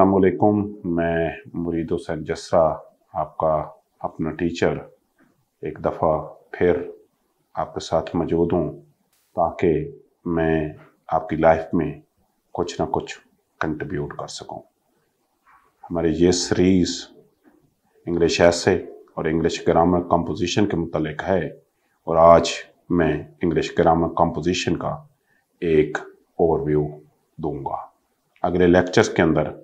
असलकुम मैं मुरीद हुसैन जस्सा आपका अपना टीचर एक दफ़ा फिर आपके साथ मौजूद हूँ ताकि मैं आपकी लाइफ में कुछ ना कुछ कंट्रीब्यूट कर सकूँ हमारी ये सीरीज़ इंग्लिश ऐसे और इंग्लिश ग्रामर कंपोजिशन के मतलब है और आज मैं इंग्लिश ग्रामर कंपोजिशन का एक ओवरव्यू दूंगा अगले लेक्चर्स के अंदर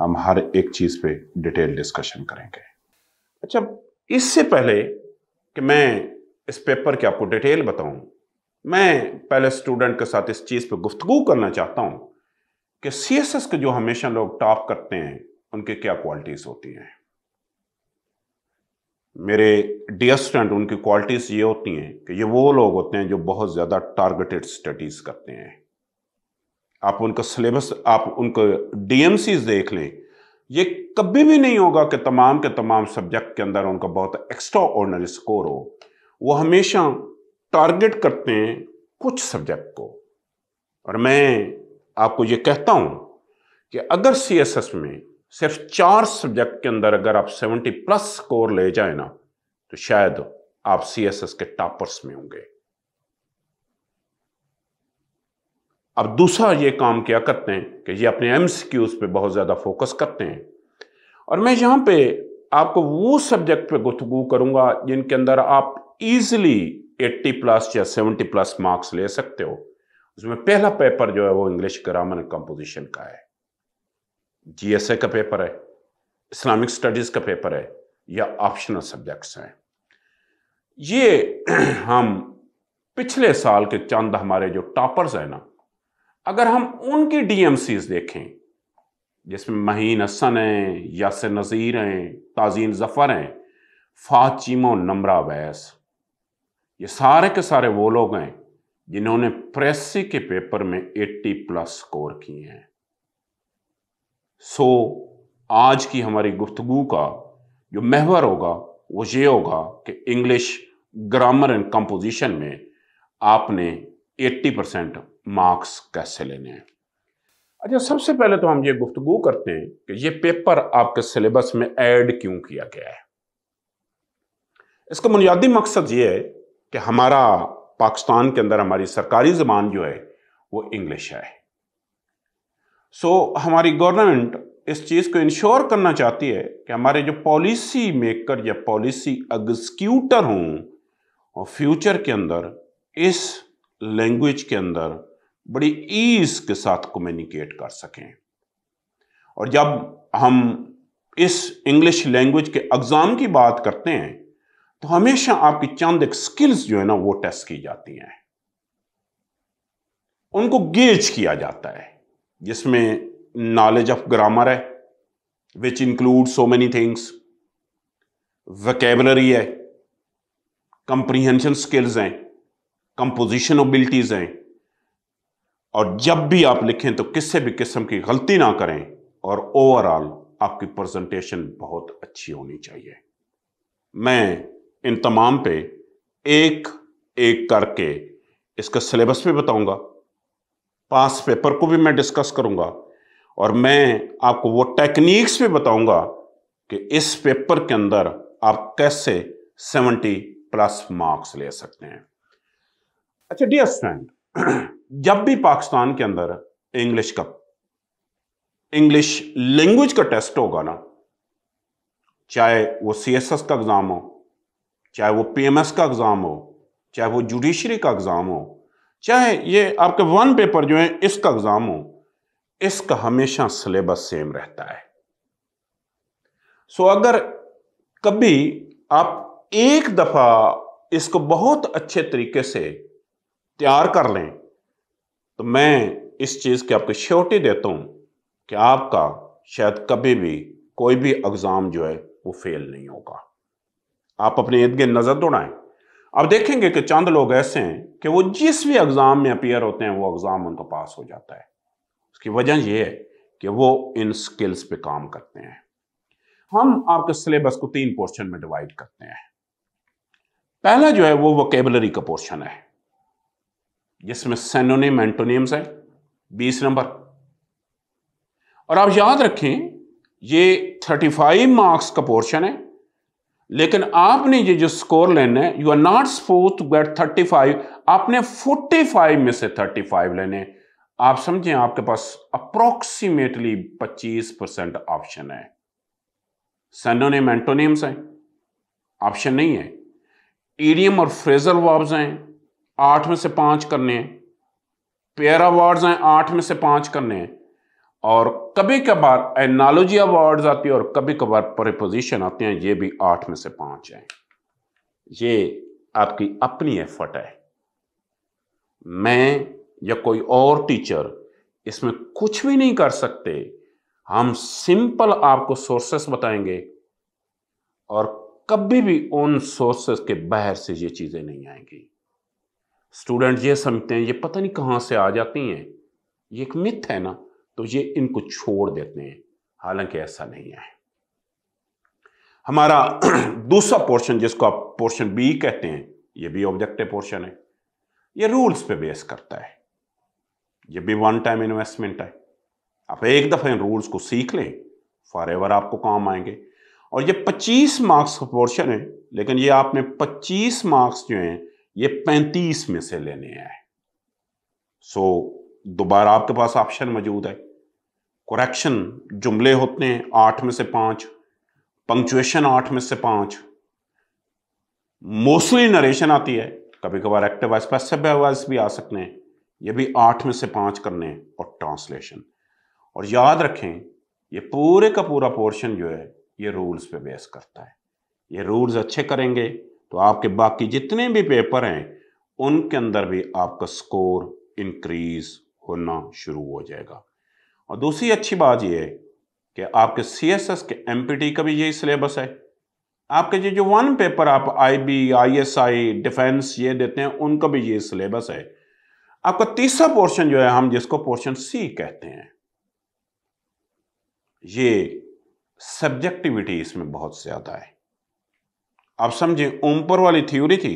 हम हर एक चीज़ पे डिटेल डिस्कशन करेंगे अच्छा इससे पहले कि मैं इस पेपर की आपको डिटेल बताऊं मैं पहले स्टूडेंट के साथ इस चीज़ पे गुफ्तु करना चाहता हूं कि सी के जो हमेशा लोग टॉप करते हैं उनके क्या क्वालिटीज़ होती हैं मेरे डियर स्टूडेंट उनकी क्वालिटीज़ ये होती हैं कि ये वो लोग होते हैं जो बहुत ज़्यादा टारगेटेड स्टडीज़ करते हैं आप उनका सिलेबस आप उनको डी देख लें ये कभी भी नहीं होगा कि तमाम के तमाम सब्जेक्ट के अंदर उनका बहुत एक्स्ट्रा ऑर्डनरी स्कोर हो वो हमेशा टारगेट करते हैं कुछ सब्जेक्ट को और मैं आपको ये कहता हूं कि अगर सी एस एस में सिर्फ चार सब्जेक्ट के अंदर अगर आप सेवेंटी प्लस स्कोर ले जाए ना तो शायद आप सी एस एस के टॉपर्स में होंगे अब दूसरा ये काम क्या करते हैं कि ये अपने एम्स की उस पर बहुत ज़्यादा फोकस करते हैं और मैं यहाँ पे आपको वो सब्जेक्ट पे गुफ्तगु करूँगा जिनके अंदर आप ईजिली 80 प्लस या 70 प्लस मार्क्स ले सकते हो उसमें पहला पेपर जो है वो इंग्लिश ग्रामर एंड कंपोजिशन का है जीएसए का पेपर है इस्लामिक स्टडीज़ का पेपर है या ऑप्शनल सब्जेक्ट्स हैं ये हम पिछले साल के चंद हमारे जो टॉपर्स हैं ना अगर हम उनकी डीएमसीज देखें जिसमें महीन हसन हैं यासिर नज़ीर हैं ताजीन जफ़र हैं फात नमरा नम्रा वैस ये सारे के सारे वो लोग हैं जिन्होंने प्रेसी के पेपर में 80 प्लस स्कोर किए हैं सो आज की हमारी गुफ्तगु का जो महवर होगा वो ये होगा कि इंग्लिश ग्रामर एंड कंपोजिशन में आपने 80 परसेंट मार्क्स कैसे लेने हैं अच्छा सबसे पहले तो हम ये गुफ्तगु करते हैं कि ये पेपर आपके सिलेबस में ऐड क्यों किया गया है इसका बुनियादी मकसद ये है कि हमारा पाकिस्तान के अंदर हमारी सरकारी ज़बान जो है वो इंग्लिश है सो हमारी गवर्नमेंट इस चीज़ को इंश्योर करना चाहती है कि हमारे जो पॉलिसी मेकर या पॉलिसी एग्जीक्यूटर हों और फ्यूचर के अंदर इस लैंग्वेज के अंदर बड़ी ईज के साथ कम्युनिकेट कर सकें और जब हम इस इंग्लिश लैंग्वेज के एग्ज़ाम की बात करते हैं तो हमेशा आपकी चंद एक स्किल्स जो है ना वो टेस्ट की जाती हैं उनको गेज किया जाता है जिसमें नॉलेज ऑफ ग्रामर है which include so many things vocabulary है कंप्रीहेंशन स्किल्स हैं कंपोजिशन एबिलिटीज़ हैं और जब भी आप लिखें तो किसी भी किस्म की गलती ना करें और ओवरऑल आपकी प्रेजेंटेशन बहुत अच्छी होनी चाहिए मैं इन तमाम पे एक एक करके इसका सिलेबस भी बताऊंगा पास पेपर को भी मैं डिस्कस करूंगा और मैं आपको वो टेक्निक्स भी बताऊंगा कि इस पेपर के अंदर आप कैसे 70 प्लस मार्क्स ले सकते हैं अच्छा डियर स्टूडेंट जब भी पाकिस्तान के अंदर इंग्लिश का इंग्लिश लैंग्वेज का टेस्ट होगा ना चाहे वो सीएसएस का एग्ज़ाम हो चाहे वो पीएमएस का एग्ज़ाम हो चाहे वो जुडिशरी का एग्ज़ाम हो चाहे ये आपके वन पेपर जो है इसका एग्ज़ाम हो इसका हमेशा सिलेबस सेम रहता है सो अगर कभी आप एक दफ़ा इसको बहुत अच्छे तरीके से तैयार कर लें तो मैं इस चीज़ की आपको श्योरिटी देता हूँ कि आपका शायद कभी भी कोई भी एग्ज़ाम जो है वो फेल नहीं होगा आप अपने इर्द गिर्द नज़र दौड़ाएं आप देखेंगे कि चंद लोग ऐसे हैं कि वो जिस भी एग्ज़ाम में अपियर होते हैं वो एग्ज़ाम उनका पास हो जाता है उसकी वजह यह है कि वो इन स्किल्स पे काम करते हैं हम आपके सिलेबस को तीन पोर्शन में डिवाइड करते हैं पहला जो है वो वोकेबलरी का पोर्शन है जिसमें सेनोनिम एंटोनियम्स है बीस नंबर और आप याद रखें ये थर्टी फाइव मार्क्स का पोर्शन है लेकिन आपने ये जो स्कोर लेना है you are not suppose to get thirty five आपने फोर्टी फाइव में से थर्टी फाइव लेने आप समझें आपके पास अप्रोक्सीमेटली पच्चीस परसेंट ऑप्शन है सेनोनिम एंटोनियम्स हैं ऑप्शन नहीं है ईडियम और फ्रेजर वॉब्स हैं आठ में से पांच करने हैं पेयर अवार्ड्स हैं आठ में से पांच करने हैं और कभी कभार एनालॉजी अवार्ड्स आती है और कभी कभार प्रपोजिशन आते हैं ये भी आठ में से पांच है ये आपकी अपनी एफर्ट है मैं या कोई और टीचर इसमें कुछ भी नहीं कर सकते हम सिंपल आपको सोर्सेस बताएंगे और कभी भी उन सोर्सेस के बाहर से ये चीज़ें नहीं आएंगी स्टूडेंट ये समझते हैं ये पता नहीं कहाँ से आ जाती हैं ये एक मिथ है ना तो ये इनको छोड़ देते हैं हालांकि ऐसा नहीं है हमारा दूसरा पोर्शन जिसको आप पोर्शन बी कहते हैं ये भी ऑब्जेक्टिव पोर्शन है ये रूल्स पे बेस करता है ये भी वन टाइम इन्वेस्टमेंट है आप एक दफ़ा इन रूल्स को सीख लें फॉर एवर आपको काम आएंगे और ये 25 मार्क्स का पोर्शन है लेकिन ये आपने 25 मार्क्स जो हैं ये पैंतीस में से लेने हैं सो दोबारा आपके पास ऑप्शन मौजूद है करेक्शन जुमले होते हैं आठ में से पांच पंक्चुएशन आठ में से पांच मोस्टली नरेशन आती है कभी कभार एक्टिव वॉइस भी आ सकते हैं ये भी आठ में से पांच करने हैं और ट्रांसलेशन और याद रखें ये पूरे का पूरा पोर्शन जो है ये रूल्स पे बेस करता है ये रूल्स अच्छे करेंगे तो आपके बाकी जितने भी पेपर हैं उनके अंदर भी आपका स्कोर इंक्रीज होना शुरू हो जाएगा और दूसरी अच्छी बात यह है कि आपके सी एस एस के एम पी टी का भी यही सिलेबस है आपके जो जो वन पेपर आप I B I S I defence ये देते हैं उनका भी ये सिलेबस है आपका तीसरा पोर्शन जो है हम जिसको पोर्शन सी कहते हैं ये सब्जेक्टिविटी इसमें बहुत ज़्यादा है आप समझे ओमपर वाली थ्योरी थी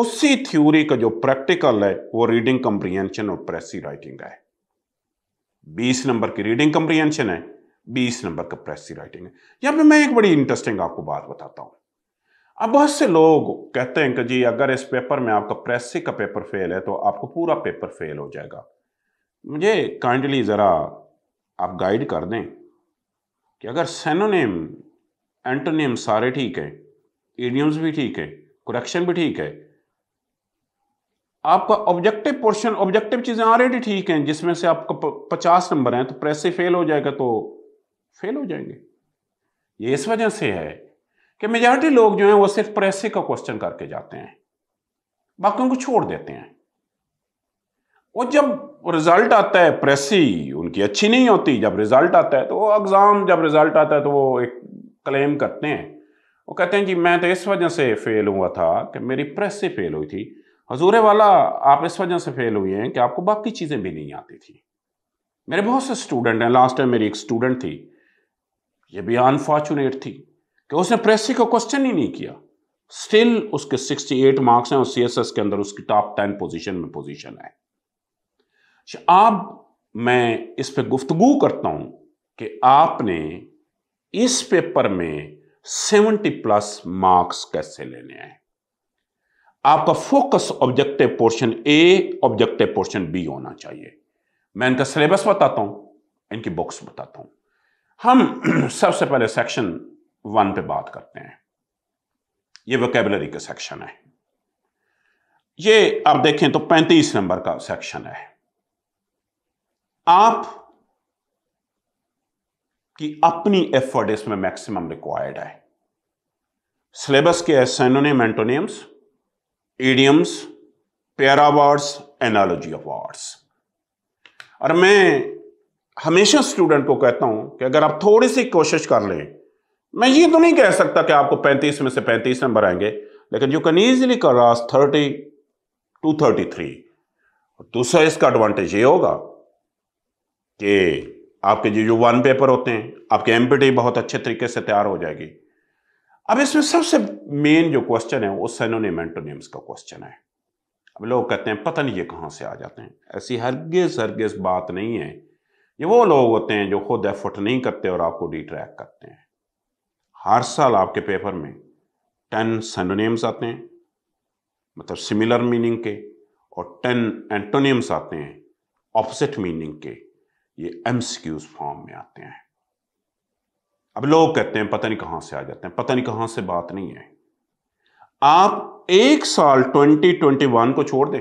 उसी थ्योरी का जो प्रैक्टिकल है वो रीडिंग कंप्रिहेंशन और प्रेसी राइटिंग है बीस नंबर की रीडिंग कंप्रीहेंशन है बीस नंबर का प्रेसी राइटिंग है यहां पर मैं एक बड़ी इंटरेस्टिंग आपको बात बताता हूं अब बहुत से लोग कहते हैं कि जी अगर इस पेपर में आपका प्रेसी का पेपर फेल है तो आपको पूरा पेपर फेल हो जाएगा मुझे काइंडली ज़रा आप गाइड कर दें कि अगर सेनोनेम एंटोनेम सारे ठीक हैं ईडीएम्स भी ठीक है करप्शन भी ठीक है आपका ऑब्जेक्टिव पोर्शन ऑब्जेक्टिव चीजें ऑलरेडी ठीक हैं जिसमें से आपका पचास नंबर हैं तो प्रेस से फेल हो जाएगा तो फेल हो जाएंगे ये इस वजह से है कि मेजॉरिटी लोग जो हैं वो सिर्फ प्रेस का क्वेश्चन करके जाते हैं बाकी उनको छोड़ देते हैं और जब रिजल्ट आता है प्रेसी उनकी अच्छी नहीं होती जब रिजल्ट आता है तो एग्ज़ाम जब रिजल्ट आता है तो वो एक क्लेम करते हैं वो कहते हैं जी मैं तो इस वजह से फेल हुआ था कि मेरी प्रेस से फेल हुई थी हजूर वाला आप इस वजह से फेल हुए हैं कि आपको बाकी चीज़ें भी नहीं आती थी मेरे बहुत से स्टूडेंट हैं लास्ट टाइम मेरी एक स्टूडेंट थी ये भी अनफॉर्चुनेट थी कि उसने प्रेस को क्वेश्चन ही नहीं किया स्टिल उसके 68 मार्क्स हैं और सी के अंदर उसकी टॉप टेन पोजीशन में पोजीशन है आप मैं इस पे गुफ्तगु करता हूं कि आपने इस पेपर में सेवेंटी प्लस मार्क्स कैसे लेने हैं आपका focus objective portion A objective portion B होना चाहिए मैं इनका सिलेबस बताता हूं इनकी बुक्स बताता हूं हम सबसे पहले सेक्शन वन पे बात करते हैं ये वोकेबलरी का सेक्शन है ये आप देखें तो 35 नंबर का सेक्शन है आप की अपनी एफर्ट इसमें मैक्सिमम रिक्वायर्ड है सिलेबस के synonym antonyms idioms pair words analogy of words और मैं हमेशा स्टूडेंट को कहता हूं कि अगर आप थोड़ी सी कोशिश कर लें मैं ये तो नहीं कह सकता कि आपको 35 में से 35 नंबर आएंगे लेकिन यू कैन ईजिली रहा थर्टी टू थर्टी थ्री दूसरा इसका एडवांटेज ये होगा कि आपके जो जो वन पेपर होते हैं आपके एमपीटी बहुत अच्छे तरीके से तैयार हो जाएगी अब इसमें सबसे मेन जो क्वेश्चन है वो सेनोनिम एंटोनेम्स का क्वेश्चन है अब लोग कहते हैं पता नहीं ये कहाँ से आ जाते हैं ऐसी हरगिज हरगिज बात नहीं है ये वो लोग होते हैं जो खुद एफर्ट नहीं करते और आपको डिट्रैक करते हैं हर साल आपके पेपर में टेन सेनोनिम्स आते हैं मतलब सिमिलर मीनिंग के और टेन एंटोनेम्स आते हैं ऑपोजिट मीनिंग के ये एम फॉर्म में आते हैं अब लोग कहते हैं पता नहीं कहां से आ जाते हैं पता नहीं कहां से बात नहीं है आप एक साल 2021 को छोड़ दें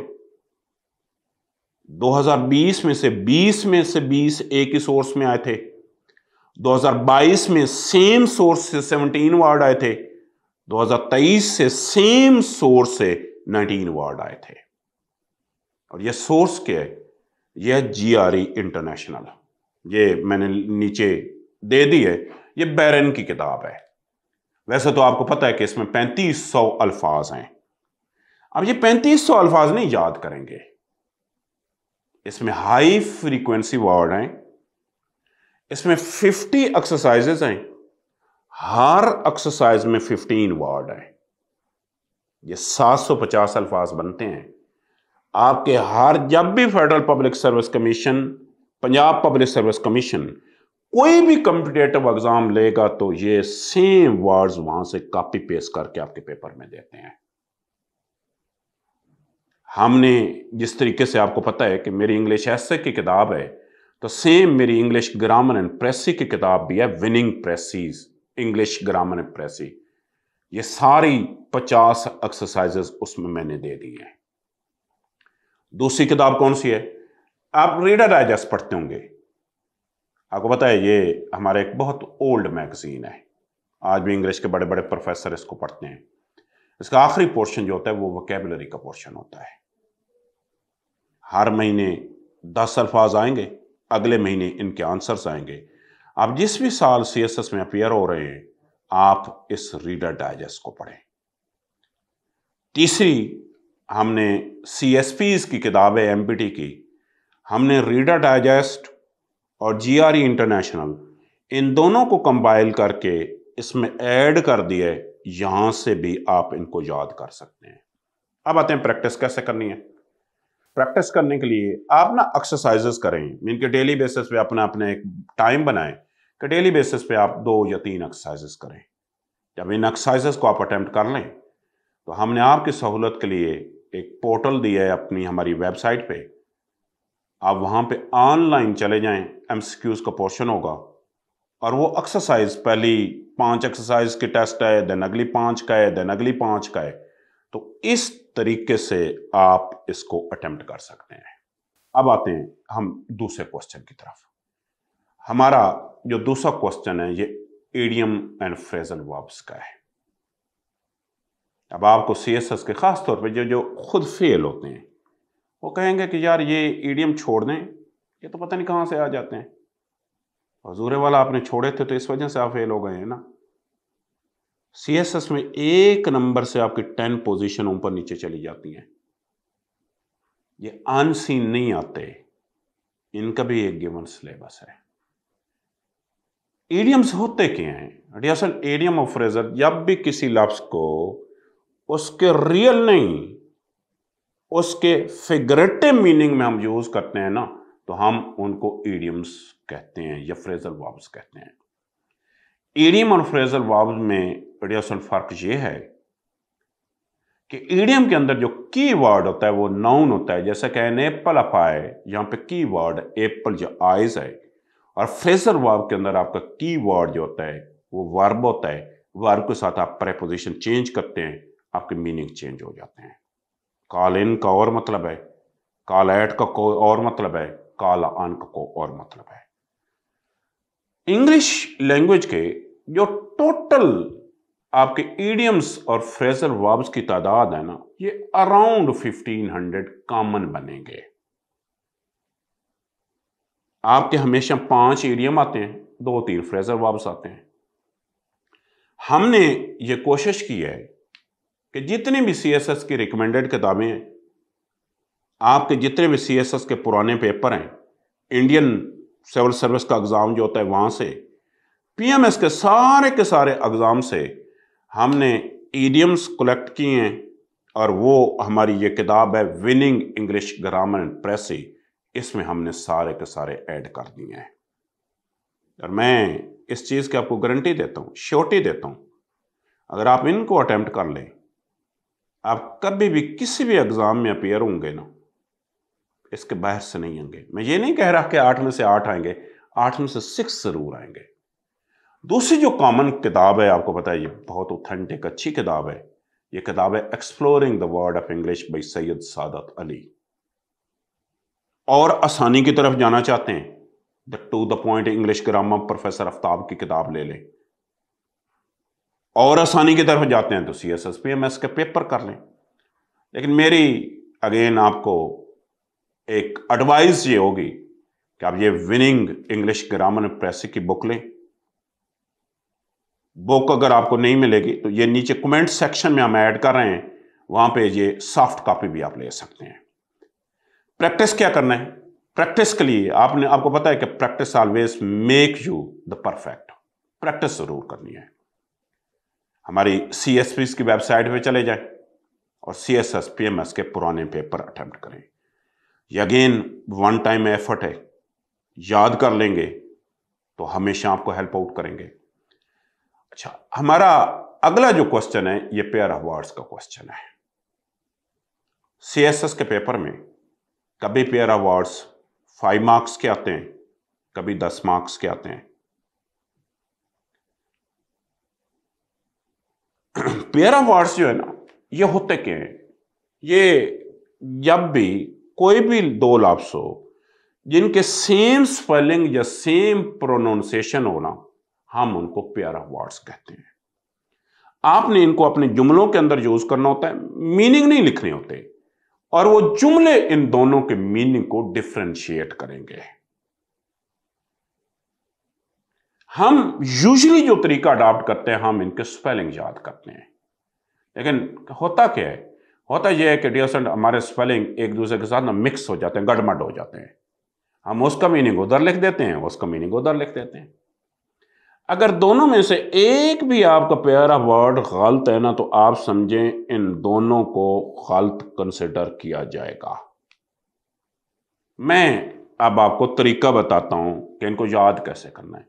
2020 में से 20 में से 20 एक ही सोर्स में आए थे 2022 में सेम सोर्स से 17 वार्ड आए थे 2023 से सेम सोर्स से 19 वार्ड आए थे और यह सोर्स क्या है यह जी इंटरनेशनल e ये मैंने नीचे दे दी है ये बैरन की किताब है वैसे तो आपको पता है कि इसमें पैंतीस सौ अल्फाज हैं अब ये पैंतीस सौ अल्फाज नहीं याद करेंगे इसमें हाई फ्रीक्वेंसी वर्ड हैं इसमें 50 एक्सरसाइजेज हैं हर एक्सरसाइज में 15 वर्ड हैं ये 750 अल्फाज बनते हैं आपके हर जब भी federal public service commission Punjab public service commission कोई भी कंपिटेटिव एग्जाम लेगा तो ये सेम वर्ड्स वहां से कॉपी पेस्ट करके आपके पेपर में देते हैं हमने जिस तरीके से आपको पता है कि मेरी इंग्लिश ऐसे की किताब है तो सेम मेरी इंग्लिश ग्रामर एंड प्रेसी की किताब भी है winning precis English grammar and precis ये सारी पचास एक्सरसाइजेस उसमें मैंने दे दी है दूसरी किताब कौन सी है आप रीडर डाइजेस्ट पढ़ते होंगे आपको पता है ये हमारा एक बहुत ओल्ड मैगज़ीन है आज भी इंग्लिश के बड़े बड़े प्रोफेसर इसको पढ़ते हैं इसका आखिरी पोर्शन जो होता है वो वकेबलरी का पोर्शन होता है हर महीने दस अल्फाज आएंगे अगले महीने इनके आंसर्स आएंगे आप जिस भी साल सी एस एस में अपियर हो रहे हैं आप इस रीडर डाइजेस्ट को पढ़ें तीसरी हमने सी एस पीज की किताब है एम की हमने रीडर डाइजेस्ट और जी आर ई इंटरनेशनल इन दोनों को कंपाइल करके इसमें ऐड कर दिए यहां से भी आप इनको याद कर सकते हैं अब आते हैं प्रैक्टिस कैसे करनी है प्रैक्टिस करने के लिए आप ना एक्सरसाइजेस करें मीन के डेली बेसिस पे अपना अपने एक टाइम बनाएं कि डेली बेसिस पे आप दो या तीन एक्सरसाइजेस करें जब इन एक्सरसाइजेस को आप अटैम्प्ट कर लें तो हमने आपकी सहूलत के लिए एक पोर्टल दिया है अपनी हमारी वेबसाइट पे आप वहां पे ऑनलाइन चले जाएं एम का पोर्शन होगा और वो एक्सरसाइज पहली पांच एक्सरसाइज के टेस्ट है देन अगली पांच का है देन अगली पांच का है तो इस तरीके से आप इसको अटेम्प्ट कर सकते हैं अब आते हैं हम दूसरे क्वेश्चन की तरफ हमारा जो दूसरा क्वेश्चन है ये एडियम एंड फ्रेजल वर्ब्स का है अब आपको सी के खास तौर पे जो जो खुद फेल होते हैं वो कहेंगे कि यार ये ईडीएम e छोड़ दें ये तो पता नहीं कहाँ से आ जाते हैं हजूर वाला आपने छोड़े थे तो इस वजह से आप फेल हो गए हैं ना सी में एक नंबर से आपकी टेन पोजिशन ऊपर नीचे चली जाती हैं ये अनसीन नहीं आते इनका भी एक गिवन सिलेबस है एडियम्स e होते क्या हैं रियासल एडियम ऑफ फ्रेजर जब भी किसी लफ्स को उसके रियल नहीं उसके फिगरेटिव मीनिंग में हम यूज करते हैं ना तो हम उनको ईडियम्स कहते हैं या फ्रेजल वाब्स कहते हैं ईडियम और फ्रेजल वाब्स में रेडियोसल फर्क यह है कि ईडियम के अंदर जो की वर्ड होता है वो नाउन होता है जैसे कहने एन एप्पल अप आए पे की वर्ड एप्पल जो आइज है और फ्रेजल वाब के अंदर आपका की वर्ड जो होता है वो वर्ब होता है वर्ब के साथ आप प्रेपोजिशन चेंज करते हैं आपके मीनिंग चेंज हो जाते हैं काल इन का और मतलब है काल एट का को और मतलब है काला अंक को और मतलब है इंग्लिश लैंग्वेज के जो टोटल आपके ईडियम्स और फ्रेजर वर्ब्स की तादाद है ना ये अराउंड 1500 कॉमन बनेंगे आपके हमेशा पांच ईडियम आते हैं दो तीन फ्रेजर वर्ब्स आते हैं हमने ये कोशिश की है कि जितने भी सी की रिकमेंडेड किताबें हैं आपके जितने भी सी के पुराने पेपर हैं इंडियन सिविल सर्विस का एग्ज़ाम जो होता है वहाँ से पीएमएस के सारे के सारे एग्ज़ाम से हमने ईडियम्स कलेक्ट किए हैं और वो हमारी ये किताब है winning English grammar and precis इसमें हमने सारे के सारे ऐड कर दिए हैं और मैं इस चीज़ की आपको गारंटी देता हूँ श्योरिटी देता हूँ अगर आप इनको अटैम्प्ट कर लें आप कभी भी किसी भी एग्ज़ाम में अपेयर होंगे ना इसके बाहर से नहीं होंगे मैं ये नहीं कह रहा कि आठ में से आठ आएंगे आठ में से सिक्स ज़रूर आएंगे दूसरी जो कॉमन किताब है आपको पता है ये बहुत ऑथेंटिक अच्छी किताब है ये किताब है exploring the word of English by Syed Saadat Ali और आसानी की तरफ जाना चाहते हैं the to the point English grammar professor Aftab की किताब ले लें और आसानी की तरफ जाते हैं तो C S S P M S के पेपर कर लें लेकिन मेरी अगेन आपको एक एडवाइस ये होगी कि आप ये विनिंग इंग्लिश ग्रामर प्रेस की बुक लें बुक अगर आपको नहीं मिलेगी तो ये नीचे कमेंट सेक्शन में हम ऐड कर रहे हैं वहां पे ये सॉफ्ट कॉपी भी आप ले सकते हैं प्रैक्टिस क्या करना है प्रैक्टिस के लिए आपने आपको पता है कि practice always make you the perfect practice जरूर करनी है हमारी सी एस की वेबसाइट पे चले जाएं और C S S P M S के पुराने पेपर अटैम्प्ट करें ये अगेन वन टाइम एफर्ट है याद कर लेंगे तो हमेशा आपको हेल्प आउट करेंगे अच्छा हमारा अगला जो क्वेश्चन है ये पेयर ऑफ वर्ड्स का क्वेश्चन है सी एस एस के पेपर में कभी pair of words five marks के आते हैं कभी दस मार्क्स के आते हैं पेयर ऑफ वर्ड्स जो है ना ये होते क्या हैं ये जब भी कोई भी दो लफ्स हो जिनके सेम स्पेलिंग या सेम प्रोनाउंसिएशन होना हम उनको पेयर ऑफ वर्ड्स कहते हैं आपने इनको अपने जुमलों के अंदर यूज करना होता है मीनिंग नहीं लिखने होते और वो जुमले इन दोनों के मीनिंग को डिफ्रेंशिएट करेंगे हम यूजली जो तरीका अडॉप्ट करते हैं हम इनके स्पेलिंग याद करते हैं लेकिन होता क्या है होता यह है कि डियर हमारे स्पेलिंग एक दूसरे के साथ ना मिक्स हो जाते हैं गड़मड़ हो जाते हैं हम उसका मीनिंग उधर लिख देते हैं उसका मीनिंग उधर लिख देते हैं अगर दोनों में से एक भी आपका प्यारा वर्ड गलत है ना तो आप समझें इन दोनों को गलत कंसिडर किया जाएगा मैं अब आपको तरीका बताता हूं कि इनको याद कैसे करना है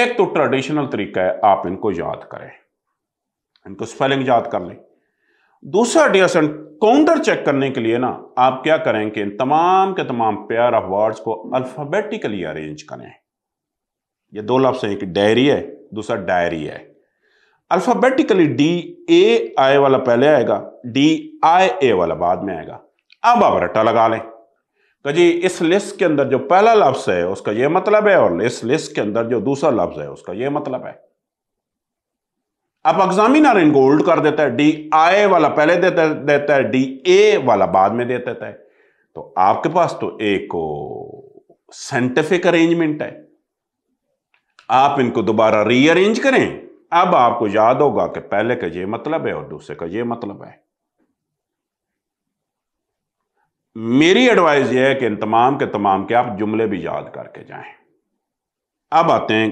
एक तो ट्रेडिशनल तरीका है आप इनको याद करें इनको स्पेलिंग याद कर लें दूसरा डियर काउंटर चेक करने के लिए ना आप क्या करें कि इन तमाम के तमाम पेयर ऑफ वर्ड्स को अल्फाबेटिकली अरेंज करें ये दो लफ्स हैं एक डायरी है दूसरा डायरी है अल्फाबेटिकली डी ए आई वाला पहले आएगा डी आई ए वाला बाद में आएगा अब आप रट्टा लगा लें तो जी इस लिस्ट के अंदर जो पहला लफ्स है उसका यह मतलब है और इस लिस्ट के अंदर जो दूसरा लफ्ज है उसका यह मतलब है अब एग्जामिनर इनको होल्ड कर देता है डी आई वाला पहले देता देता है डी ए वाला बाद में दे देता है तो आपके पास तो एक साइंटिफिक अरेंजमेंट है आप इनको दोबारा रीअरेंज करें अब आपको याद होगा कि पहले का ये मतलब है और दूसरे का ये मतलब है मेरी एडवाइस यह है कि इन तमाम के तमाम के आप जुमले भी याद करके जाएं अब आते हैं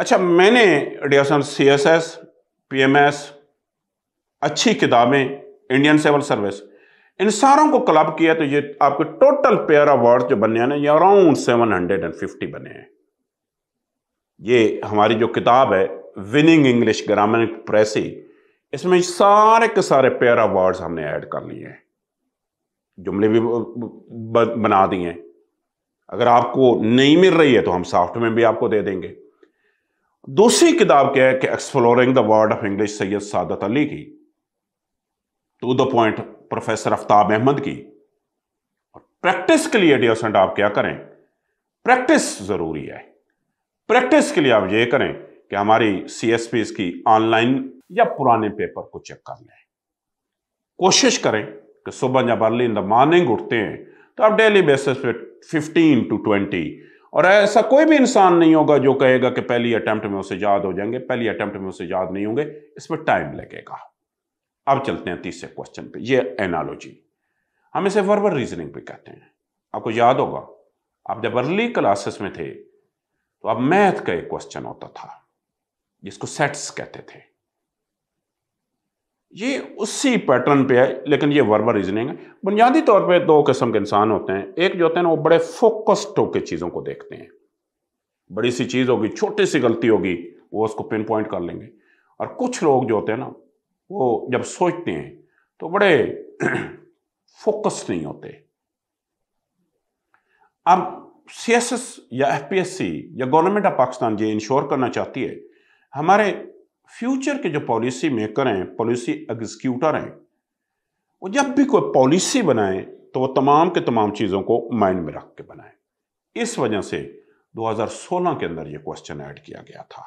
अच्छा मैंने dear C S S P M S अच्छी किताबें इंडियन सिविल सर्विस इन सारों को क्लब किया तो ये आपके टोटल पेयर ऑफ वर्ड जो बने हैं ये around seven hundred and fifty बने हैं ये हमारी जो किताब है विनिंग इंग्लिश ग्रामर प्रेसी इसमें सारे के सारे पेयर ऑफ वर्ड्स हमने ऐड कर लिए हैं जुमले भी बना दिए अगर आपको नहीं मिल रही है तो हम सॉफ्टवेयर में भी आपको दे देंगे दूसरी किताब क्या है कि exploring the word of English Syed Saadat Ali की to the point professor Aftab Ahmed की और प्रैक्टिस के लिए डियर आप क्या करें प्रैक्टिस जरूरी है प्रैक्टिस के लिए आप ये करें कि हमारी सी एस पी की ऑनलाइन या पुराने पेपर को चेक कर लें कोशिश करें कि सुबह जब अर्ली इन द मॉर्निंग उठते हैं तो आप डेली बेसिस पे 15 टू 20 और ऐसा कोई भी इंसान नहीं होगा जो कहेगा कि पहली अटैम्प्ट में उसे याद हो जाएंगे पहली अटैम्प्ट में उसे याद नहीं होंगे इसमें टाइम लगेगा अब चलते हैं तीसरे क्वेश्चन पे ये एनालॉजी हम इसे वर्बल रीजनिंग पे कहते हैं आपको याद होगा आप जब अर्ली क्लासेस में थे तो अब मैथ का एक क्वेश्चन होता था जिसको सेट्स कहते थे ये उसी पैटर्न पे है लेकिन ये वर्बल रीजनिंग है बुनियादी तौर पे दो किस्म के इंसान होते हैं एक जो होते हैं ना वो बड़े फोकस्ड होकर चीज़ों को देखते हैं बड़ी सी चीज़ होगी छोटी सी गलती होगी वो उसको पिन पॉइंट कर लेंगे और कुछ लोग जो होते हैं ना वो जब सोचते हैं तो बड़े फोकस्ड नहीं होते अब सी या एफ या गवर्नमेंट ऑफ पाकिस्तान ये इंश्योर करना चाहती है हमारे फ्यूचर के जो पॉलिसी मेकर हैं पॉलिसी एग्जीक्यूटर हैं वो जब भी कोई पॉलिसी बनाए तो वो तमाम के तमाम चीज़ों को माइंड में रख के बनाए इस वजह से 2016 के अंदर ये क्वेश्चन ऐड किया गया था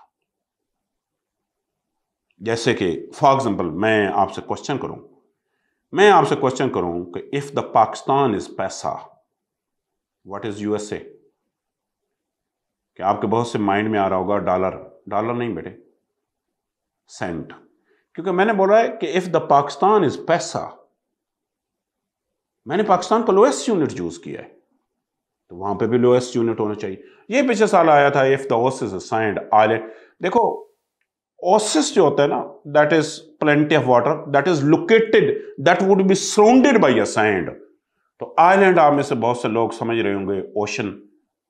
जैसे कि फॉर एग्जाम्पल मैं आपसे क्वेश्चन करूं मैं आपसे क्वेश्चन करूं कि इफ द पाकिस्तान इज पैसा व्हाट इज यूएसए कि आपके बहुत से माइंड में आ रहा होगा डॉलर डॉलर नहीं बेटे सेंट क्योंकि मैंने बोला है कि इफ़ द पाकिस्तान इज़ पैसा मैंने पाकिस्तान का लोएस्ट यूनिट चूज़ किया है तो वहां पे भी लोएस्ट यूनिट होना चाहिए ये पिछले साल आया था if the oasis is sand island देखो ओसिस जो होता है ना that is plenty of water that is located that would be surrounded by a तो आइलैंड आप में से बहुत से लोग समझ रहे होंगे ओशन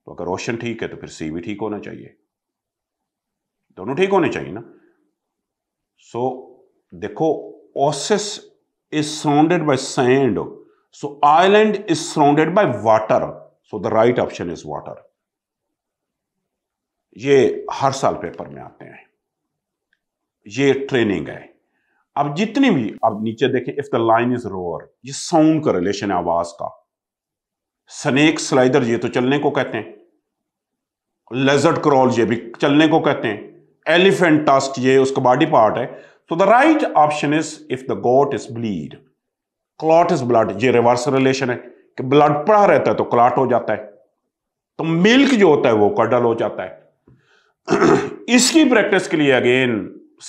तो अगर ओशन ठीक है तो फिर सी भी ठीक होना चाहिए दोनों ठीक होने चाहिए ना सो देखो oases is surrounded by sand so island is surrounded by water so the right option is water ये हर साल पेपर में आते हैं ये ट्रेनिंग है अब जितनी भी अब नीचे देखें if the lion is roar ये साउंड का रिलेशन है आवाज का स्नेक स्लाइडर ये तो चलने को कहते हैं लेजर्ड क्रॉल ये भी चलने को कहते हैं एलिफेंट टस्ट ये उसका बॉडी पार्ट है so the right option is if the goat is bleed clot is blood ये रिवर्स रिलेशन है कि ब्लड पड़ा रहता है तो क्लाट हो जाता है तो मिल्क जो होता है वो कडल हो जाता है इसकी प्रैक्टिस के लिए अगेन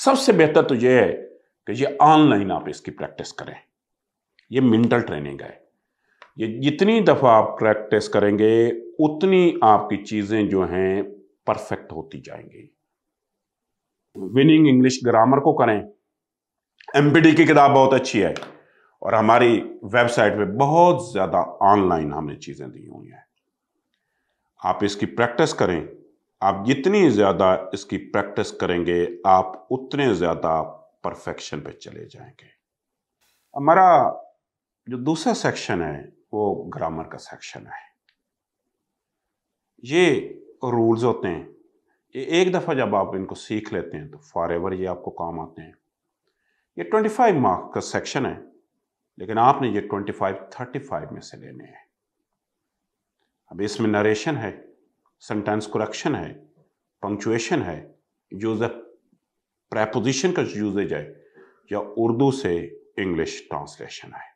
सबसे बेहतर तो ये है कि ये ऑनलाइन आप इसकी प्रैक्टिस करें ये मेंटल ट्रेनिंग है ये जितनी दफ़ा आप प्रैक्टिस करेंगे उतनी आपकी चीज़ें जो हैं परफेक्ट होती जाएंगी विनिंग इंग्लिश ग्रामर को करें एमपीडी की किताब बहुत अच्छी है और हमारी वेबसाइट पे बहुत ज़्यादा ऑनलाइन हमने चीज़ें दी हुई हैं आप इसकी प्रैक्टिस करें आप जितनी ज़्यादा इसकी प्रैक्टिस करेंगे आप उतने ज़्यादा परफेक्शन पे चले जाएंगे हमारा जो दूसरा सेक्शन है वो ग्रामर का सेक्शन है ये रूल्स होते हैं एक दफ़ा जब आप इनको सीख लेते हैं तो फॉर एवर ये आपको काम आते हैं ये 25 मार्क का सेक्शन है लेकिन आपने ये 25 35 में से लेने हैं अब इसमें नरेशन है सेंटेंस करेक्शन है पंक्चुएशन है यूज प्रेपोजिशन का यूजेज है या उर्दू से इंग्लिश ट्रांसलेशन है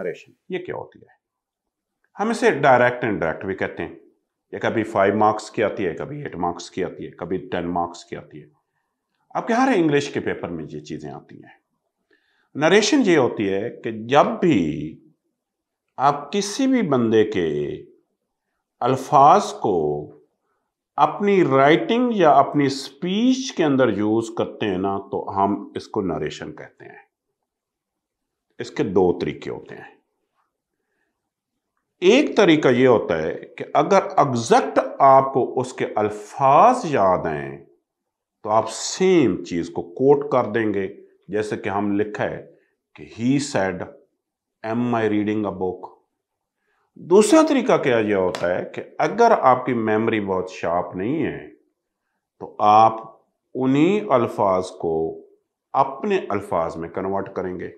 नरेशन ये क्या होती है हम इसे डायरेक्ट एंड डायरेक्ट भी कहते हैं ये कभी फाइव मार्क्स की आती है कभी एट मार्क्स की आती है कभी टेन मार्क्स की आती है आपके हर इंग्लिश के पेपर में ये चीज़ें आती हैं नरेशन ये होती है कि जब भी आप किसी भी बंदे के अल्फाज को अपनी राइटिंग या अपनी स्पीच के अंदर यूज़ करते हैं ना तो हम इसको नरेशन कहते हैं इसके दो तरीके होते हैं एक तरीका ये होता है कि अगर एग्जैक्ट आपको उसके अल्फाज याद हैं तो आप सेम चीज़ को कोट कर देंगे जैसे कि हम लिखा है कि he said am I reading a book दूसरा तरीका क्या यह होता है कि अगर आपकी मेमोरी बहुत शार्प नहीं है तो आप उन्हीं अल्फाज को अपने अल्फाज में कन्वर्ट करेंगे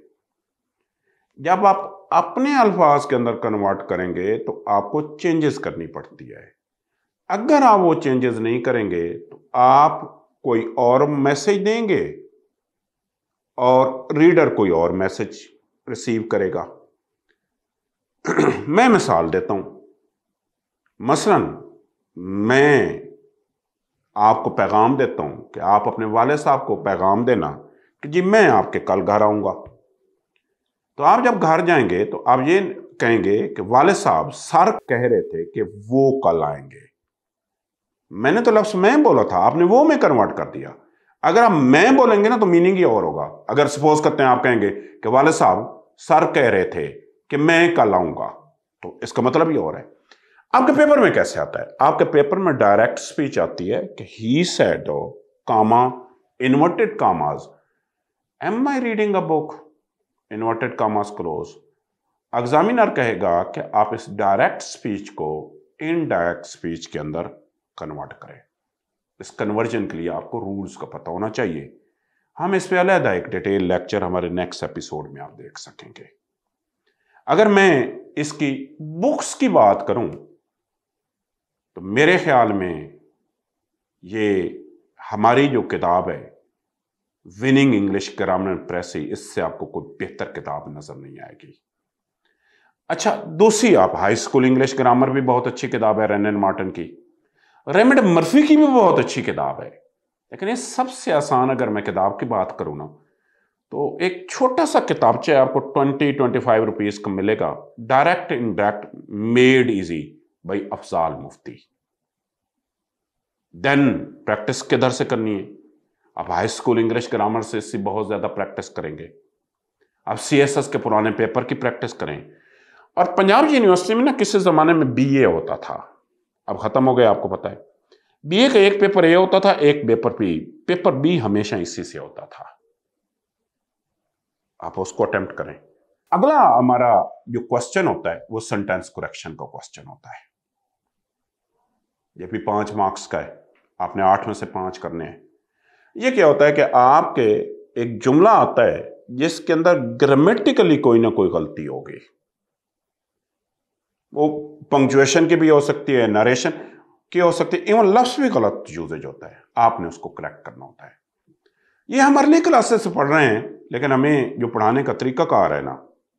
जब आप अपने अल्फाज के अंदर कन्वर्ट करेंगे तो आपको चेंजेस करनी पड़ती है अगर आप वो चेंजेस नहीं करेंगे तो आप कोई और मैसेज देंगे और रीडर कोई और मैसेज रिसीव करेगा मैं मिसाल देता हूं मसलन मैं आपको पैगाम देता हूं कि आप अपने वाले साहब को पैगाम देना कि जी मैं आपके कल घर आऊंगा तो आप जब घर जाएंगे तो आप ये कहेंगे कि वाले साहब सर कह रहे थे कि वो कल आएंगे मैंने तो लफ्स मैं बोला था आपने वो में कन्वर्ट कर दिया अगर आप मैं बोलेंगे ना तो मीनिंग ही और होगा अगर सपोज करते हैं आप कहेंगे कि वाले साहब सर कह रहे थे कि मैं कल आऊंगा तो इसका मतलब ये और है आपके पेपर में कैसे आता है आपके पेपर में डायरेक्ट स्पीच आती है कि he said comma inverted commas am I reading a book inverted commas close examiner कहेगा कि आप इस डायरेक्ट स्पीच को इनडायरेक्ट स्पीच के अंदर कन्वर्ट करें इस कन्वर्जन के लिए आपको रूल्स का पता होना चाहिए हम इस पर अलहदा एक डिटेल लेक्चर हमारे नेक्स्ट एपिसोड में आप देख सकेंगे अगर मैं इसकी बुक्स की बात करूं तो मेरे ख्याल में ये हमारी जो किताब है विनिंग इंग्लिश ग्रामर ही इससे आपको कोई बेहतर किताब नजर नहीं आएगी अच्छा दूसरी आप हाई स्कूल इंग्लिश ग्रामर भी बहुत अच्छी किताब है रेनन मार्टन की रेमड मर्फी की भी बहुत अच्छी किताब है लेकिन ये सबसे आसान अगर मैं किताब की बात करूं ना तो एक छोटा सा चाहे आपको ट्वेंटी ट्वेंटी फाइव रुपीज का मिलेगा direct indirect made easy by Afzal Mufti then practice किधर से करनी है आप हाई स्कूल इंग्लिश ग्रामर से इससे बहुत ज़्यादा प्रैक्टिस करेंगे आप सी के पुराने पेपर की प्रैक्टिस करें और पंजाब यूनिवर्सिटी में ना किसी ज़माने में बी ए होता था अब ख़त्म हो गया आपको पता है बी ए का एक पेपर ए होता था एक पेपर बी पेपर बी हमेशा इसी से होता था आप उसको अटेम्प्ट करें अगला हमारा जो क्वेश्चन होता है वो सेंटेंस करेक्शन का क्वेश्चन होता है ये भी पांच मार्क्स का है आपने आठ में से पांच करने हैं ये क्या होता है कि आपके एक जुमला आता है जिसके अंदर ग्रामेटिकली कोई ना कोई गलती होगी वो पंक्चुएशन की भी हो सकती है नरेशन की हो सकती है इवन लफ्स भी गलत यूजेज होता है आपने उसको करेक्ट करना होता है ये हम अर्ली क्लासेस से पढ़ रहे हैं लेकिन हमें जो पढ़ाने का तरीका कार है ना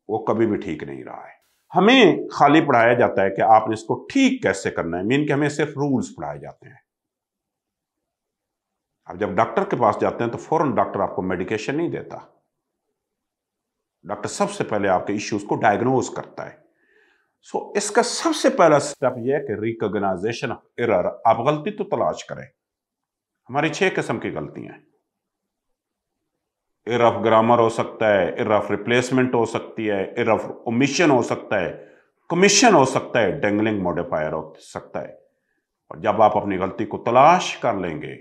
वो कभी भी ठीक नहीं रहा है हमें खाली पढ़ाया जाता है कि आपने इसको ठीक कैसे करना है मीन कि हमें सिर्फ रूल्स पढ़ाए जाते हैं आप जब डॉक्टर के पास जाते हैं तो फ़ौरन डॉक्टर आपको मेडिकेशन नहीं देता डॉक्टर सबसे पहले आपके इश्यूज़ को डायग्नोज करता है सो so, इसका सबसे पहला स्टेप यह है कि रिकॉग्नाइजेशन ऑफ एरर आप गलती तो तलाश करें हमारी छह किस्म की गलतियां एर ऑफ ग्रामर हो सकता है एर ऑफ रिप्लेसमेंट हो सकती है एर ऑफ ओमिशन हो सकता है कमीशन हो सकता है डेंगलिंग मॉडिफायर हो सकता है और जब आप अपनी गलती को तलाश कर लेंगे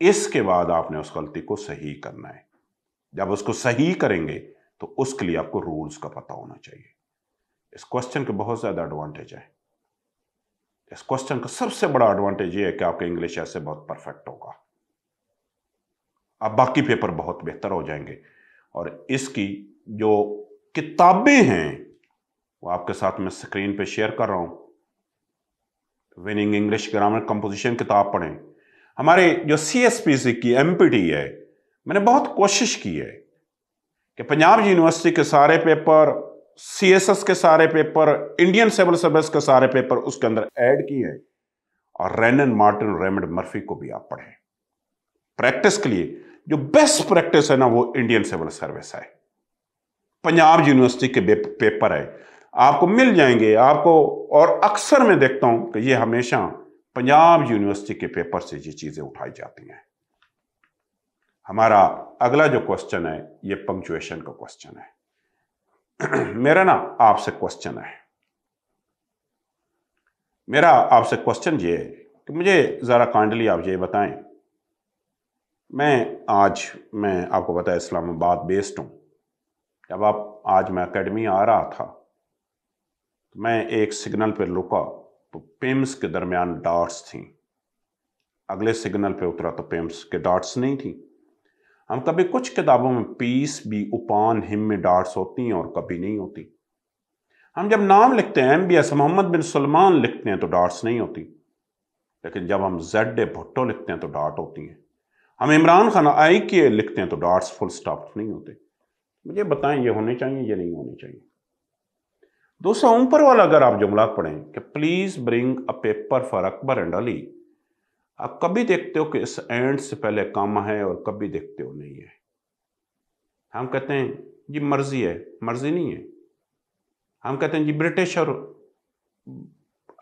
इसके बाद आपने उस गलती को सही करना है जब उसको सही करेंगे तो उसके लिए आपको रूल्स का पता होना चाहिए इस क्वेश्चन के बहुत ज़्यादा एडवांटेज है इस क्वेश्चन का सबसे बड़ा एडवांटेज ये है कि आपका इंग्लिश ऐसे बहुत परफेक्ट होगा अब बाकी पेपर बहुत बेहतर हो जाएंगे और इसकी जो किताबें हैं वो आपके साथ मैं स्क्रीन पे शेयर कर रहा हूं विनिंग इंग्लिश ग्रामर कंपोजिशन किताब पढ़ें हमारे जो सी एस पी सी की एम पी टी है मैंने बहुत कोशिश की है कि पंजाब यूनिवर्सिटी के सारे पेपर सी एस एस के सारे पेपर इंडियन सिविल सर्विस के सारे पेपर उसके अंदर ऐड किए हैं और रेनन मार्टिन रेमड मर्फी को भी आप पढ़ें प्रैक्टिस के लिए जो बेस्ट प्रैक्टिस है ना वो इंडियन सिविल सर्विस है पंजाब यूनिवर्सिटी के पेपर है आपको मिल जाएंगे आपको और अक्सर मैं देखता हूं कि ये हमेशा पंजाब यूनिवर्सिटी के पेपर से ये चीज़ें उठाई जाती हैं हमारा अगला जो क्वेश्चन है ये पंक्चुएशन का क्वेश्चन है मेरा ना आपसे क्वेश्चन है मेरा आपसे क्वेश्चन ये है कि मुझे ज़रा कांडली आप ये बताएं मैं आज मैं आपको बताया इस्लामाबाद बेस्ड हूं जब आप आज मैं एकेडमी आ रहा था तो मैं एक सिग्नल पर रुका तो पेम्स के दरमियान डॉट्स थी अगले सिग्नल पे उतरा तो पेम्स के डॉट्स नहीं थी हम कभी कुछ किताबों में पीस भी उपान हिम में डॉट्स होती हैं और कभी नहीं होती हम जब नाम लिखते हैं M B S Mohammed bin Salman लिखते हैं तो डॉट्स नहीं होती लेकिन जब हम जेड ए भुट्टो लिखते हैं तो डॉट होती हैं हम इमरान खान आई के लिखते हैं तो डॉट्स फुल स्टॉप नहीं होते मुझे बताएं ये होने चाहिए ये नहीं होने चाहिए दूसरा ऊपर वाला अगर आप जुमला पढ़ें कि please bring a paper for Akbar and Ali आप कभी देखते हो कि इस एंड से पहले काम है और कभी देखते हो नहीं है हम कहते हैं जी मर्जी है मर्जी नहीं है हम कहते हैं जी ब्रिटिश और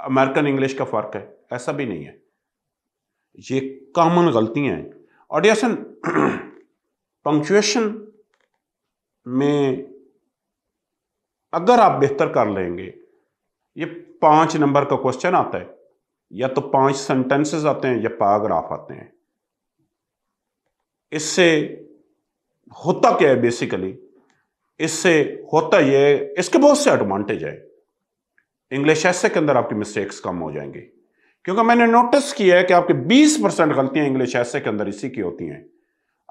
अमेरिकन इंग्लिश का फ़र्क है ऐसा भी नहीं है ये कॉमन गलतियां हैं ऑडियसन पंक्चुएशन में अगर आप बेहतर कर लेंगे ये पांच नंबर का क्वेश्चन आता है या तो पांच सेंटेंसेस आते हैं या पैराग्राफ आते हैं इससे होता क्या है बेसिकली इससे होता यह इसके बहुत से एडवांटेज है इंग्लिश ऐसे के अंदर आपकी मिस्टेक्स कम हो जाएंगे क्योंकि मैंने नोटिस किया है कि आपके 20 परसेंट गलतियां इंग्लिश ऐसे के अंदर इसी की होती हैं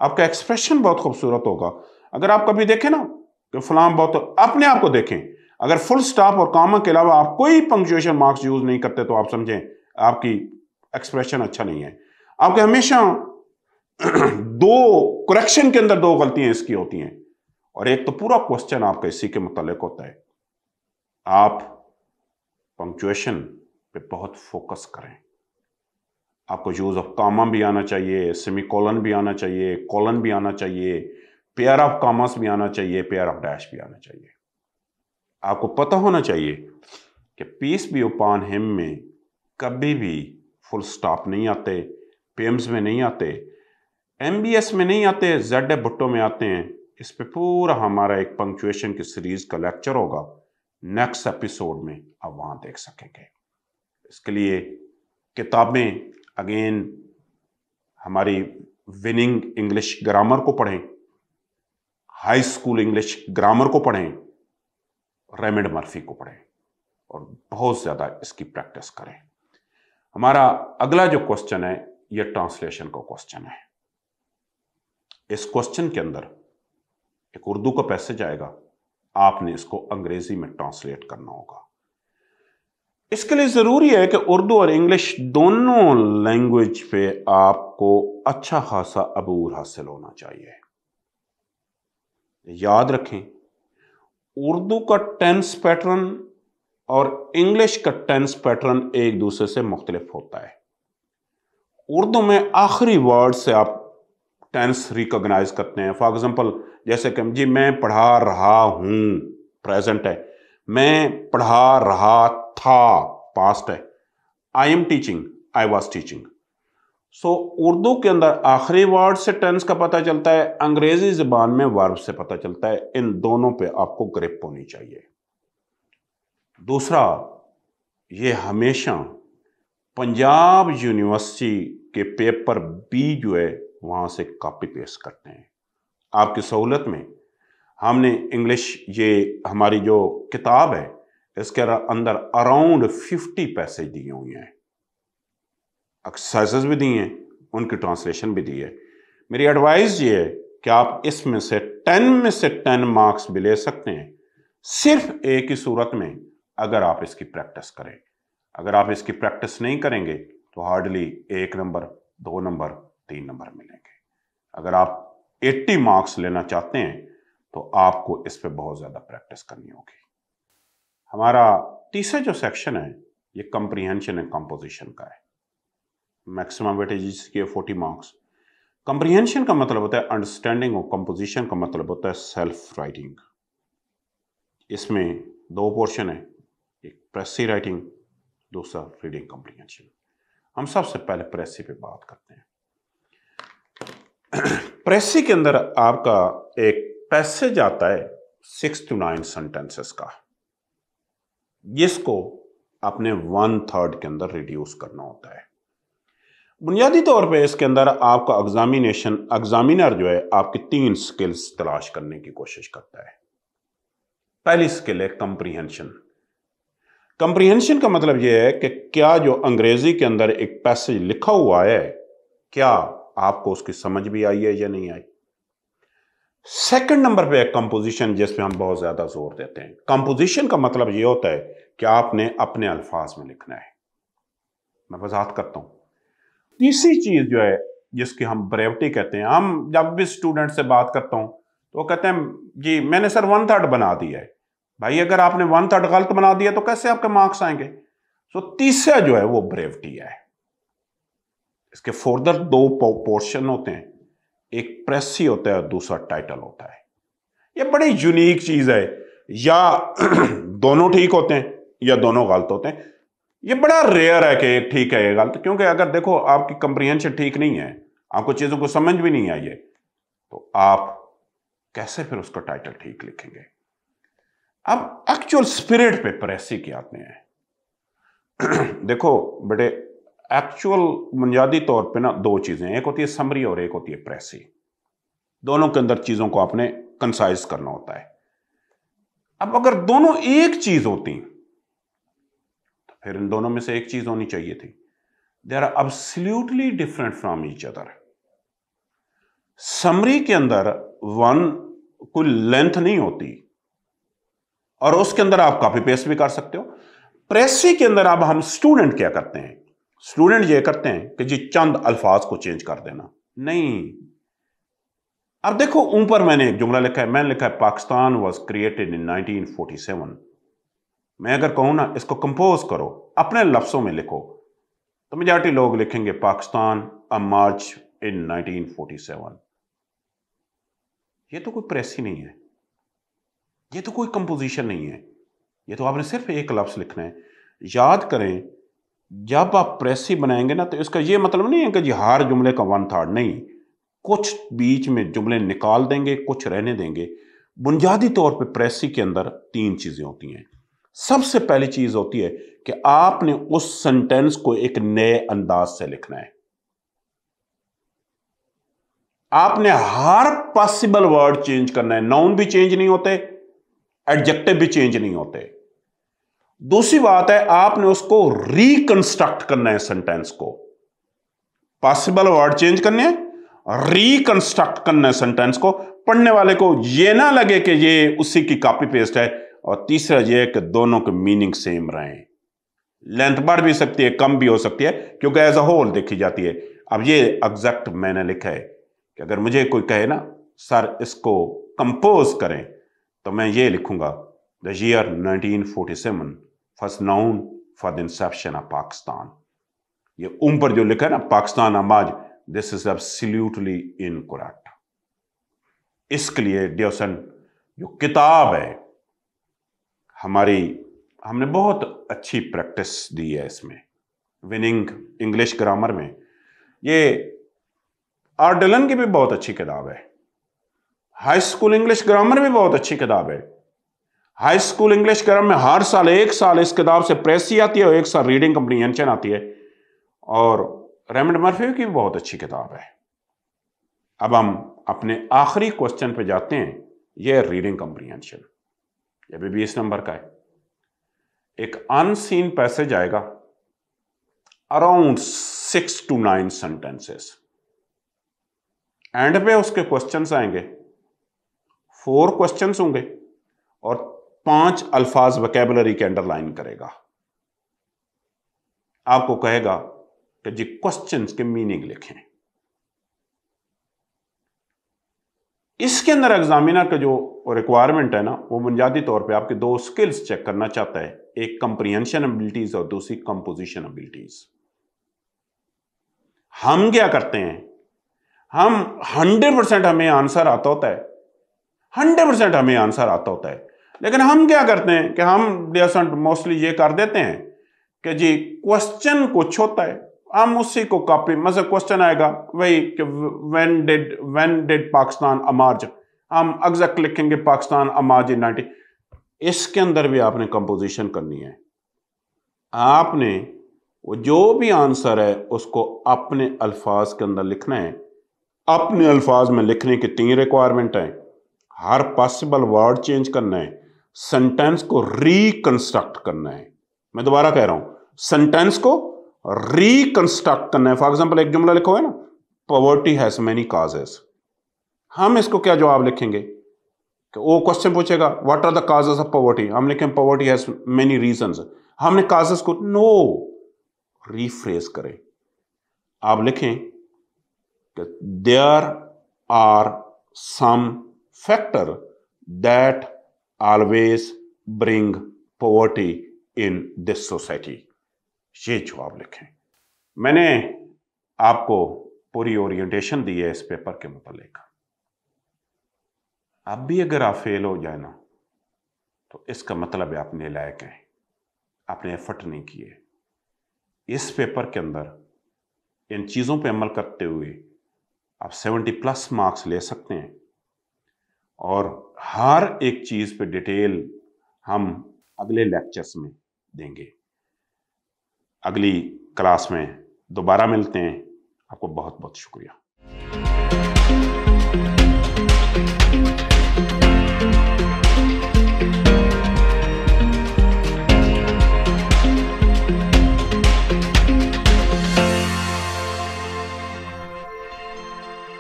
आपका एक्सप्रेशन बहुत खूबसूरत होगा अगर आप कभी देखें ना कि फलाम बहुत तो अपने आप को देखें अगर फुल स्टॉप और कामा के अलावा आप कोई पंक्चुएशन मार्क्स यूज नहीं करते तो आप समझें आपकी एक्सप्रेशन अच्छा नहीं है आपके हमेशा दो करेक्शन के अंदर दो गलतियां इसकी होती हैं और एक तो पूरा क्वेश्चन आपका इसी के मुतालिक होता है आप पंक्चुएशन पे बहुत फोकस करें आपको यूज ऑफ कामा भी आना चाहिए सेमी कॉलन भी आना चाहिए कॉलन भी आना चाहिए पेयर ऑफ कॉमर्स भी आना चाहिए पेयर ऑफ डैश भी आना चाहिए आपको पता होना चाहिए कि पीस बी ओपान हिम में कभी भी फुल स्टॉप नहीं आते पेम्स में नहीं आते एम में नहीं आते जेड भुट्टो में आते हैं इस पे पूरा हमारा एक पंक्चुएशन की सीरीज का लेक्चर होगा नेक्स्ट एपिसोड में आप वहाँ देख सकेंगे इसके लिए किताबें अगेन हमारी विनिंग इंग्लिश ग्रामर को पढ़ें हाई स्कूल इंग्लिश ग्रामर को पढ़ें रेमेड मर्फी को पढ़ें और बहुत ज़्यादा इसकी प्रैक्टिस करें हमारा अगला जो क्वेश्चन है ये ट्रांसलेशन का क्वेश्चन है इस क्वेश्चन के अंदर एक उर्दू का पैसेज आएगा आपने इसको अंग्रेजी में ट्रांसलेट करना होगा इसके लिए ज़रूरी है कि उर्दू और इंग्लिश दोनों लैंग्वेज पे आपको अच्छा खासा अबूर हासिल होना चाहिए याद रखें उर्दू का टेंस पैटर्न और इंग्लिश का टेंस पैटर्न एक दूसरे से मुख्तलिफ होता है उर्दू में आखिरी वर्ड से आप टेंस रिकोगनाइज करते हैं फॉर एग्जांपल जैसे कि जी मैं पढ़ा रहा हूँ प्रेजेंट है मैं पढ़ा रहा था पास्ट है I am teaching I was teaching so Urdu के अंदर आखिरी वर्ड से टेंस का पता चलता है अंग्रेजी जबान में वर्ब से पता चलता है इन दोनों पे आपको ग्रिप होनी चाहिए दूसरा ये हमेशा पंजाब यूनिवर्सिटी के पेपर बी जो है वहाँ से कॉपी पेस्ट करते हैं आपकी सहूलत में हमने इंग्लिश ये हमारी जो किताब है इसके अंदर अराउंड फिफ्टी पैसेज दिए हुए हैं एक्सरसाइज भी दी हैं उनकी ट्रांसलेशन भी दी है मेरी एडवाइस ये है कि आप इसमें से टेन में से टेन मार्क्स भी ले सकते हैं सिर्फ एक ही सूरत में अगर आप इसकी प्रैक्टिस करें अगर आप इसकी प्रैक्टिस नहीं करेंगे तो हार्डली एक नंबर दो नंबर तीन नंबर मिलेंगे अगर आप 80 मार्क्स लेना चाहते हैं तो आपको इस पर बहुत ज़्यादा प्रैक्टिस करनी होगी हमारा तीसरा जो सेक्शन है ये कंप्रीहेंशन एंड कंपोजिशन का है मैक्सिमम वेटेज के फोर्टी मार्क्स कंप्रीहेंशन का मतलब होता है अंडरस्टैंडिंग और कंपोजिशन का मतलब होता है सेल्फ राइटिंग इसमें दो पोर्शन है एक प्रेसी राइटिंग दूसरा रीडिंग कंप्रीहेंशन हम सबसे पहले प्रेसी पे बात करते हैं प्रेसी के अंदर आपका एक पैसेज आता है सिक्स टू नाइन सेंटेंसेस का जिसको आपने वन थर्ड के अंदर रिड्यूस करना होता है बुनियादी तौर पे इसके अंदर आपका एग्जामिनेशन एग्जामिनर जो है आपकी तीन स्किल्स तलाश करने की कोशिश करता है पहली स्किल है कंप्रीहेंशन कंप्रीहेंशन का मतलब यह है कि क्या जो अंग्रेजी के अंदर एक पैसेज लिखा हुआ है क्या आपको उसकी समझ भी आई है या नहीं आई सेकंड नंबर पे है कंपोजिशन जिसपे हम बहुत ज़्यादा जोर देते हैं कंपोजिशन का मतलब यह होता है कि आपने अपने अल्फाज में लिखना है मैं वजात करता हूं तीसरी चीज जो है जिसकी हम ब्रेवटी कहते हैं हम जब भी स्टूडेंट से बात करता हूं तो कहते हैं जी मैंने सर वन थर्ड बना दिया है भाई अगर आपने वन थर्ड गलत बना दिया तो कैसे आपके मार्क्स आएंगे तो तीसरा जो है वो ब्रेवटी है इसके फर्दर दो पोर्शन होते हैं एक ही होता है और दूसरा टाइटल होता है ये बड़ी यूनिक चीज है या दोनों ठीक होते हैं या दोनों गलत होते हैं ये बड़ा रेयर है कि ठीक है ये गलत क्योंकि अगर देखो आपकी कंप्रीहेंशन ठीक नहीं है आपको चीज़ों को समझ भी नहीं आई है तो आप कैसे फिर उसका टाइटल ठीक लिखेंगे अब एक्चुअल स्पिरिट पे प्रेसी की आते हैं देखो बेटे एक्चुअल बुनियादी तौर पे ना दो चीज़ें एक होती है समरी और एक होती है प्रेसी दोनों के अंदर चीज़ों को आपने कंसाइज करना होता है अब अगर दोनों एक चीज़ होती फिर इन दोनों में से एक चीज होनी चाहिए थी they are absolutely different from each other summary के अंदर वन कोई लेंथ नहीं होती और उसके अंदर आप कॉपी पेस्ट भी कर सकते हो प्रेसी के अंदर अब हम स्टूडेंट क्या करते हैं स्टूडेंट ये करते हैं कि जी चंद अल्फाज को चेंज कर देना नहीं अब देखो ऊपर मैंने एक जुमला लिखा है मैंने लिखा है Pakistan was created in nineteen forty seven मैं अगर कहूँ ना इसको कंपोज करो अपने लफ्सों में लिखो तो मेजॉरिटी लोग लिखेंगे पाकिस्तान अ मार्च इन 1947 ये तो कोई प्रेस ही नहीं है ये तो कोई कंपोजिशन नहीं है ये तो आपने सिर्फ एक लफ्स लिखना है याद करें जब आप प्रेस ही बनाएंगे ना तो इसका ये मतलब नहीं है कि जी हर जुमले का वन थर्ड नहीं कुछ बीच में जुमले निकाल देंगे कुछ रहने देंगे बुनियादी तौर पे प्रेसी के अंदर तीन चीज़ें होती हैं सबसे पहली चीज होती है कि आपने उस सेंटेंस को एक नए अंदाज से लिखना है आपने हर पॉसिबल वर्ड चेंज करना है नाउन भी चेंज नहीं होते एडजेक्टिव भी चेंज नहीं होते दूसरी बात है आपने उसको रिकंस्ट्रक्ट करना है सेंटेंस को पॉसिबल वर्ड चेंज करने हैं रिकंस्ट्रक्ट करना है सेंटेंस को पढ़ने वाले को यह ना लगे कि ये उसी की कॉपी पेस्ट है और तीसरा ये है कि दोनों के मीनिंग सेम रहें लेंथ बढ़ भी सकती है कम भी हो सकती है क्योंकि एज अ होल देखी जाती है अब ये एग्जैक्ट मैंने लिखा है कि अगर मुझे कोई कहे ना सर इसको कंपोज करें तो मैं ये लिखूंगा the year 1947 first known for the inception of Pakistan ये उम पर जो लिखा है ना पाकिस्तान आमाज दिस इज अब सल्यूटली इनकोरेक्ट इसके लिए डियोसन जो किताब है हमारी हमने बहुत अच्छी प्रैक्टिस दी है इसमें विनिंग इंग्लिश ग्रामर में ये आर डलन की भी बहुत अच्छी किताब है हाई स्कूल इंग्लिश ग्रामर भी बहुत अच्छी किताब है हाई स्कूल इंग्लिश ग्रामर में हर साल एक साल इस किताब से प्रेस ही आती है और एक साल रीडिंग एंशन आती है और रेमंड मर्फी की भी बहुत अच्छी किताब है अब हम अपने आखिरी क्वेश्चन पे जाते हैं यह रीडिंग कंप्रीहेंशन ये भी बीस नंबर का है एक अनसीन पैसेज आएगा around six to nine sentences end पे उसके क्वेश्चंस आएंगे फोर क्वेश्चंस होंगे और पांच अल्फाज वकेबलरी के अंडरलाइन करेगा आपको कहेगा कि जी क्वेश्चंस के मीनिंग लिखें इसके अंदर एग्जामिनर का जो रिक्वायरमेंट है ना वो बुनियादी तौर पे आपके दो स्किल्स चेक करना चाहता है एक कंप्रीहेंशन एबिलिटीज और दूसरी कंपोजिशन एबिलिटीज हम क्या करते हैं हम 100 परसेंट हमें आंसर आता होता है 100 परसेंट हमें आंसर आता होता है लेकिन हम क्या करते हैं कि हम मोस्टली ये कर देते हैं कि जी क्वेश्चन कुछ होता है हम उसी को कॉपी मजे क्वेश्चन आएगा वही कि when did when did Pakistan emerge हम एग्जैक्ट लिखेंगे पाकिस्तान अमार्ज इन नाइनटीन इसके अंदर भी आपने कंपोजिशन करनी है आपने जो भी आंसर है उसको अपने अल्फाज के अंदर लिखना है अपने अल्फाज में लिखने के तीन रिक्वायरमेंट हैं हर पॉसिबल वर्ड चेंज करना है सेंटेंस को रिकंस्ट्रक्ट करना है मैं दोबारा कह रहा हूं सेंटेंस को रिकंस्ट्रक्ट करना है फॉर एग्जाम्पल एक जुमला लिखो है ना पॉवर्टी हैज मैनी काजेस हम इसको क्या जवाब लिखेंगे कि वो क्वेश्चन पूछेगा what are the causes of poverty हम लिखें पॉवर्टी हैज मैनी रीजन हमने काजेस को नो रिफ्रेस करें आप लिखें कि there are some factor that always bring poverty in this society ये जवाब लिखें मैंने आपको पूरी ओरिएंटेशन दी है इस पेपर के मुतालिक अब भी अगर आप फेल हो जाए ना तो इसका मतलब है आपने लायक हैं आपने एफर्ट नहीं किए इस पेपर के अंदर इन चीज़ों पर अमल करते हुए आप 70 प्लस मार्क्स ले सकते हैं और हर एक चीज़ पे डिटेल हम अगले लेक्चर्स में देंगे अगली क्लास में दोबारा मिलते हैं आपको बहुत बहुत शुक्रिया